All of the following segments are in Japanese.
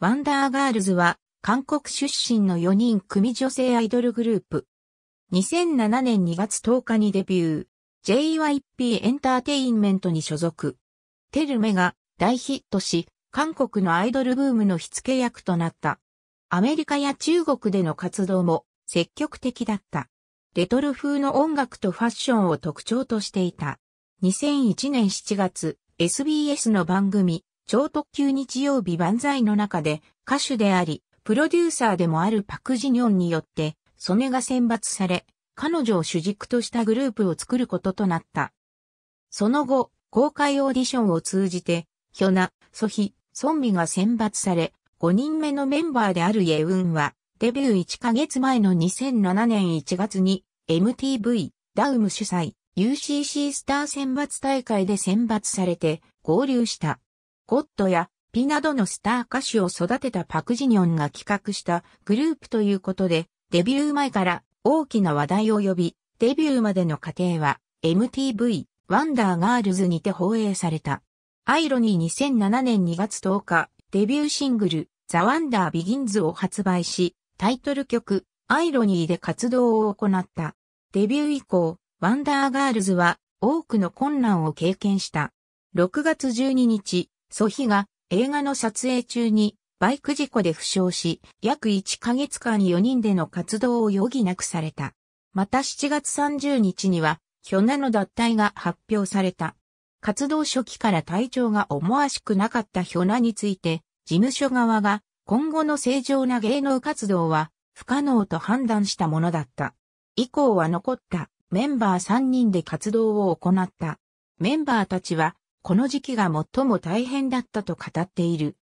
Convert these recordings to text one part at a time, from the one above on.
ワンダーガールズは、韓国出身の4人組女性アイドルグループ。2007年2月10日にデビュー。JYP エンターテインメントに所属。テルメが大ヒットし、韓国のアイドルブームの火付け役となった。アメリカや中国での活動も積極的だった。レトロ風の音楽とファッションを特徴としていた。2001年7月、SBS の番組、超特急日曜日万歳の中で歌手であり、プロデューサーでもあるパクジニョンによって、ソネが選抜され、彼女を主軸としたグループを作ることとなった。その後、公開オーディションを通じて、ヒョナ、ソヒ、ソンビが選抜され、5人目のメンバーであるイェウンは、デビュー1ヶ月前の2007年1月に、MTV、ダウム主催、UCC スター選抜大会で選抜されて、合流した。ゴッドやピなどのスター歌手を育てたパクジニョンが企画したグループということで、デビュー前から大きな話題を呼び、デビューまでの過程は MTV ワンダーガールズにて放映された。アイロニー2007年2月10日、デビューシングルザ・ワンダー・ビギンズを発売し、タイトル曲アイロニーで活動を行った。デビュー以降、ワンダーガールズは多くの困難を経験した。6月12日、ソヒが映画の撮影中にバイク事故で負傷し、約1ヶ月間4人での活動を余儀なくされた。また7月30日には、ヒョナの脱退が発表された。活動初期から体調が思わしくなかったヒョナについて、事務所側が今後の正常な芸能活動は不可能と判断したものだった。以降は残ったメンバー3人で活動を行った。メンバーたちはこの時期が最も大変だったと語っている。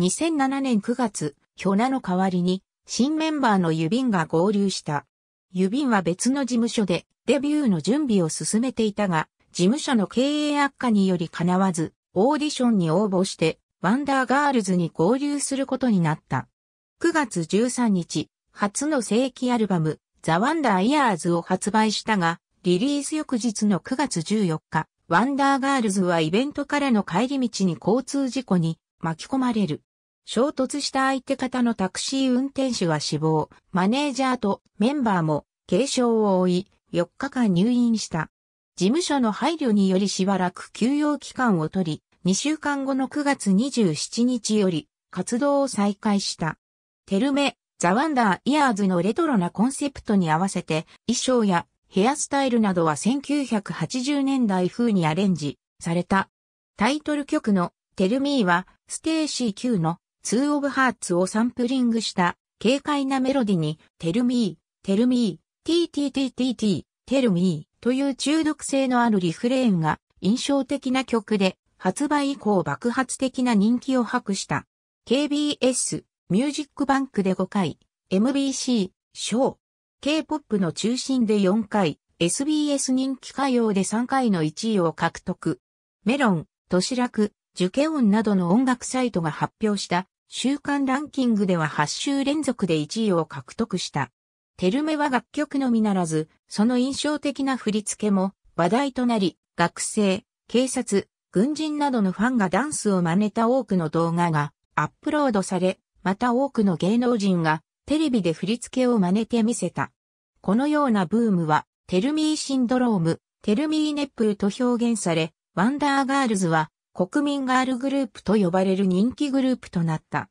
2007年9月、ヒョナの代わりに新メンバーのユビンが合流した。ユビンは別の事務所でデビューの準備を進めていたが、事務所の経営悪化により叶わず、オーディションに応募して、ワンダーガールズに合流することになった。9月13日、初の正規アルバム、ザ・ワンダー・イヤーズを発売したが、リリース翌日の9月14日、ワンダーガールズはイベントからの帰り道に交通事故に巻き込まれる。衝突した相手方のタクシー運転手は死亡、マネージャーとメンバーも軽傷を負い、4日間入院した。事務所の配慮によりしばらく休養期間を取り、2週間後の9月27日より活動を再開した。テルメ、ザ・ワンダー・イヤーズのレトロなコンセプトに合わせて衣装やヘアスタイルなどは1980年代風にアレンジされた。タイトル曲のテルミーはステーシー Q のツーオブハーツをサンプリングした軽快なメロディにテルミー、テルミー、TTTTT, テルミーという中毒性のあるリフレーンが印象的な曲で発売以降爆発的な人気を博した。KBS ミュージックバンクで5回、MBC ショー K-POP の中心で4回、SBS 人気歌謡で3回の1位を獲得。メロン、都市楽、受験音などの音楽サイトが発表した週間ランキングでは8週連続で1位を獲得した。テルメは楽曲のみならず、その印象的な振り付けも話題となり、学生、警察、軍人などのファンがダンスを真似た多くの動画がアップロードされ、また多くの芸能人がテレビで振り付けを真似てみせた。このようなブームは、テルミーシンドローム、テルミーネップルと表現され、ワンダーガールズは国民ガールグループと呼ばれる人気グループとなった。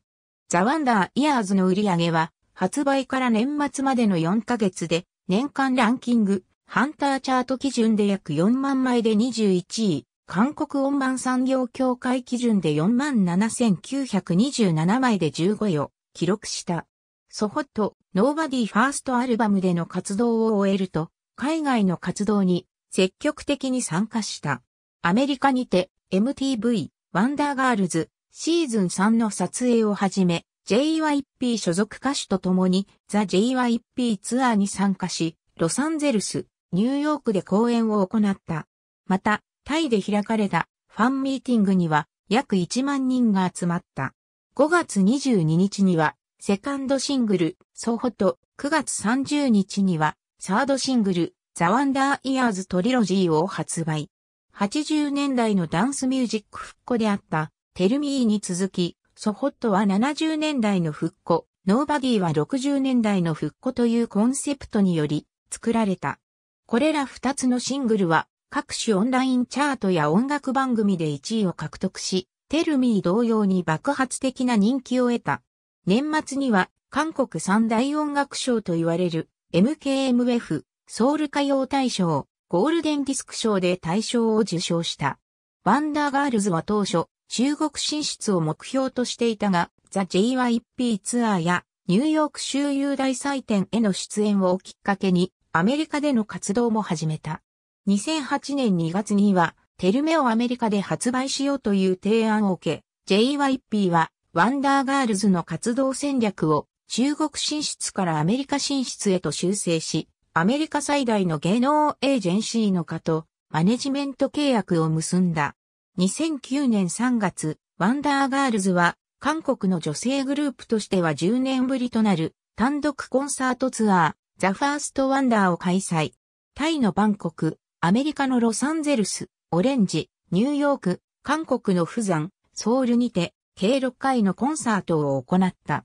ザ・ワンダー・イヤーズの売り上げは、発売から年末までの4ヶ月で、年間ランキング、ハンターチャート基準で約4万枚で21位、韓国音盤産業協会基準で4万7927枚で15位を記録した。ソホット、ノーバディファーストアルバムでの活動を終えると、海外の活動に積極的に参加した。アメリカにて MTV、ワンダーガールズ、シーズン3の撮影をはじめ、JYP 所属歌手と共に、ザ・ JYP ツアーに参加し、ロサンゼルス、ニューヨークで公演を行った。また、タイで開かれたファンミーティングには約1万人が集まった。5月22日にはセカンドシングル、ソホと9月30日には、サードシングル、ザ・ワンダー・イヤーズ・トリロジーを発売。80年代のダンスミュージック復古であった、テルミーに続き、ソホットは70年代の復古、ノーバディは60年代の復古というコンセプトにより作られた。これら2つのシングルは各種オンラインチャートや音楽番組で1位を獲得し、テルミー同様に爆発的な人気を得た。年末には韓国三大音楽賞と言われる MKMF ソウル歌謡大賞ゴールデンディスク賞で大賞を受賞した。ワンダーガールズは当初中国進出を目標としていたがザ・ JYP ツアーやニューヨーク周遊大祭典への出演をきっかけにアメリカでの活動も始めた。2008年2月にはテルメをアメリカで発売しようという提案を受け、JYP はワンダーガールズの活動戦略を中国進出からアメリカ進出へと修正し、アメリカ最大の芸能エージェンシーの課とマネジメント契約を結んだ。2009年3月、ワンダーガールズは韓国の女性グループとしては10年ぶりとなる単独コンサートツアー、ザ・ファースト・ワンダーを開催。タイのバンコク、アメリカのロサンゼルス、オレンジ、ニューヨーク、韓国の釜山、ソウルにて計6回のコンサートを行った。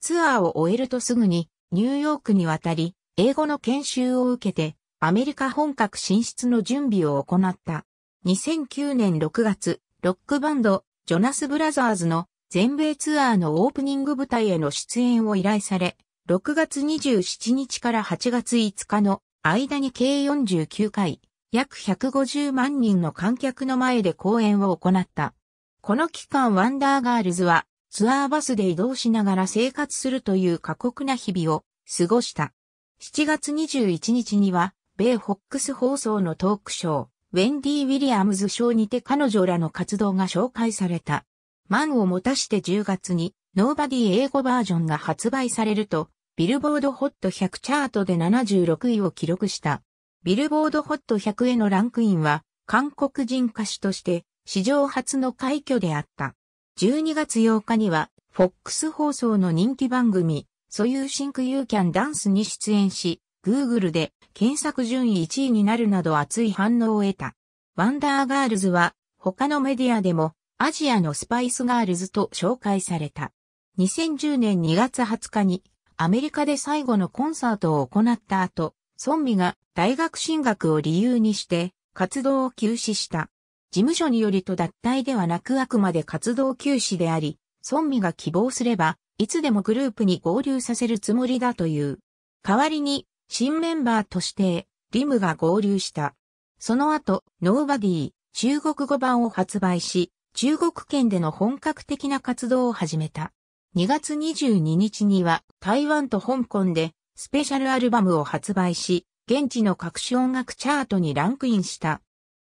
ツアーを終えるとすぐにニューヨークに渡り、英語の研修を受けてアメリカ本格進出の準備を行った。2009年6月、ロックバンド、ジョナス・ブラザーズの全米ツアーのオープニング舞台への出演を依頼され、6月27日から8月5日の間に計49回、約150万人の観客の前で公演を行った。この期間ワンダーガールズはツアーバスで移動しながら生活するという過酷な日々を過ごした。7月21日には、米ホックス放送のトークショー、ウェンディ・ウィリアムズ賞にて彼女らの活動が紹介された。満を持たして10月に、ノーバディ英語バージョンが発売されると、ビルボードホット100チャートで76位を記録した。ビルボードホット100へのランクインは、韓国人歌手として、史上初の快挙であった。12月8日には、FOX 放送の人気番組、ソユーシンクユーキャンダンスに出演し、Google で検索順位1位になるなど熱い反応を得た。ワンダーガールズは他のメディアでもアジアのスパイスガールズと紹介された。2010年2月20日にアメリカで最後のコンサートを行った後、ソンミが大学進学を理由にして活動を休止した。事務所によりと脱退ではなくあくまで活動休止であり、孫美が希望すれば、いつでもグループに合流させるつもりだという。代わりに、新メンバーとして、リムが合流した。その後、ノーバディ、中国語版を発売し、中国圏での本格的な活動を始めた。2月22日には台湾と香港でスペシャルアルバムを発売し、現地の各種音楽チャートにランクインした。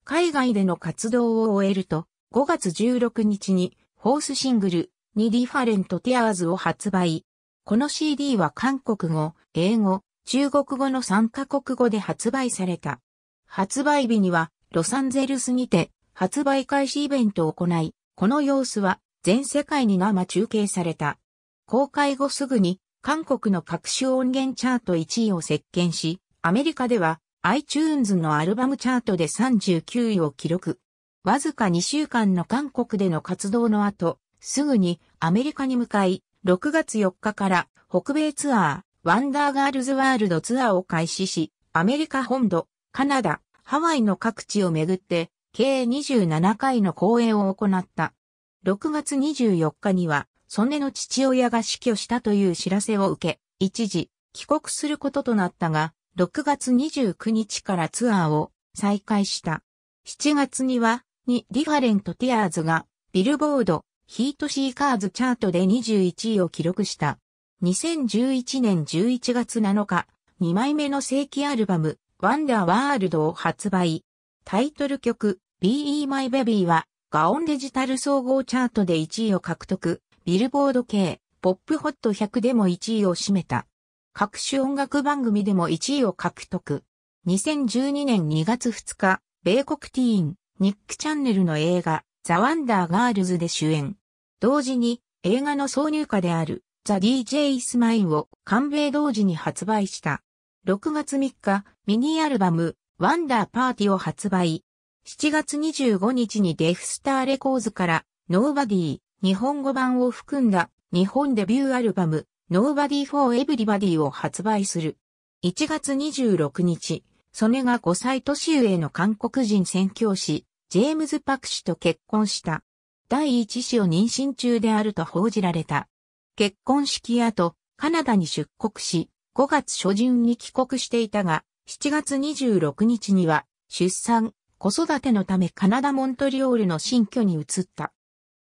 海外での活動を終えると、5月16日に、フォースシングル、にディファレント・ティアーズを発売。この CD は韓国語、英語、中国語の3カ国語で発売された。発売日には、ロサンゼルスにて、発売開始イベントを行い、この様子は、全世界に生中継された。公開後すぐに、韓国の各種音源チャート1位を席巻し、アメリカでは iTunes のアルバムチャートで39位を記録。わずか2週間の韓国での活動の後、すぐにアメリカに向かい、6月4日から北米ツアー、ワンダーガールズワールドツアーを開始し、アメリカ本土、カナダ、ハワイの各地をめぐって、計27回の公演を行った。6月24日には、ソネの父親が死去したという知らせを受け、一時、帰国することとなったが、6月29日からツアーを再開した。7月には、にディファレントティアーズが、ビルボード、ヒートシーカーズチャートで21位を記録した。2011年11月7日、2枚目の正規アルバム、ワンダーワールドを発売。タイトル曲、Be My Baby は、ガオンデジタル総合チャートで1位を獲得、ビルボード系、ポップホット100でも1位を占めた。各種音楽番組でも1位を獲得。2012年2月2日、米国ティーン、ニックチャンネルの映画、ザ・ワンダー・ガールズで主演。同時に、映画の挿入歌である、ザ・ DJ イスマインを韓米同時に発売した。6月3日、ミニアルバム、ワンダー・パーティーを発売。7月25日にデフスターレコーズから、ノーバディ、日本語版を含んだ、日本デビューアルバム、Nobody for Everybody を発売する。1月26日、ソネが5歳年上の韓国人宣教師、ジェームズ・パク氏と結婚した。第一子を妊娠中であると報じられた。結婚式後、カナダに出国し、5月初旬に帰国していたが、7月26日には、出産、子育てのためカナダ・モントリオールの新居に移った。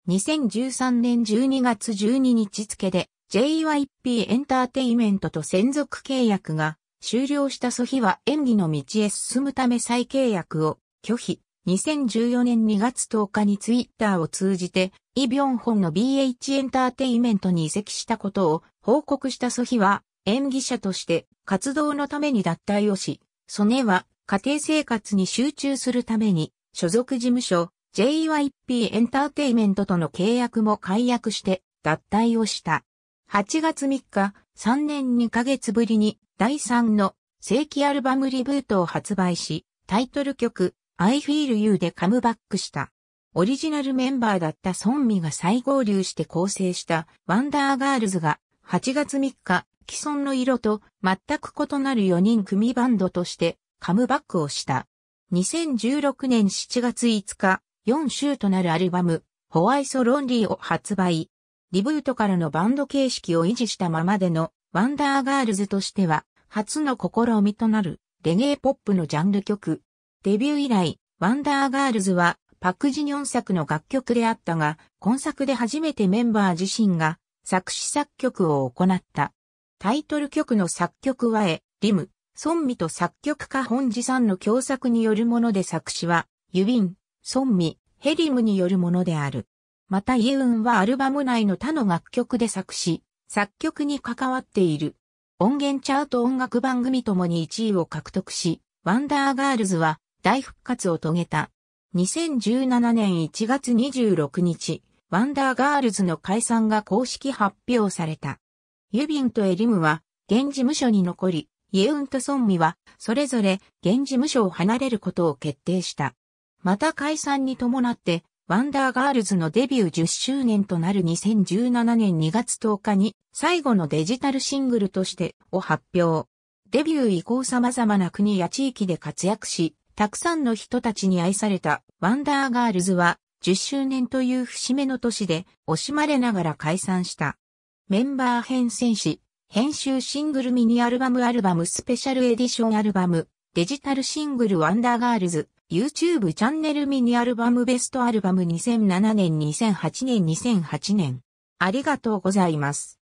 2013年12月12日付で、JYP エンターテイメントと専属契約が終了したソヒは演技の道へ進むため再契約を拒否。2014年2月10日にツイッターを通じて、イ・ビョンホンの BH エンターテイメントに移籍したことを報告したソヒは、演技者として活動のために脱退をし、ソネは家庭生活に集中するために、所属事務所 JYP エンターテイメントとの契約も解約して脱退をした。8月3日、3年2ヶ月ぶりに第3の正規アルバムリブートを発売し、タイトル曲 I Feel You でカムバックした。オリジナルメンバーだったソンミが再合流して構成したワンダーガールズが8月3日、既存の色と全く異なる4人組バンドとしてカムバックをした。2016年7月5日、4週となるアルバム、ホワイソロンリーを発売。リブートからのバンド形式を維持したままでのワンダーガールズとしては初の試みとなるレゲエポップのジャンル曲。デビュー以来、ワンダーガールズはパクジニョン作の楽曲であったが、今作で初めてメンバー自身が作詞作曲を行った。タイトル曲の作曲はエ、リム、ソンミと作曲家本次さんの共作によるもので作詞は、ユビン、ソンミ、ヘリムによるものである。またイエウンはアルバム内の他の楽曲で作詞、作曲に関わっている。音源チャート音楽番組ともに1位を獲得し、ワンダーガールズは大復活を遂げた。2017年1月26日、ワンダーガールズの解散が公式発表された。ユビンとエリムは、現事務所に残り、イエウンとソンミは、それぞれ、現事務所を離れることを決定した。また解散に伴って、ワンダーガールズのデビュー10周年となる2017年2月10日に最後のデジタルシングルとしてを発表。デビュー以降様々な国や地域で活躍し、たくさんの人たちに愛されたワンダーガールズは10周年という節目の年で惜しまれながら解散した。メンバー編成し、編集シングルミニアルバムアルバムスペシャルエディションアルバムデジタルシングルワンダーガールズ YouTube チャンネルミニアルバムベストアルバム2007年2008年2008年。ありがとうございます。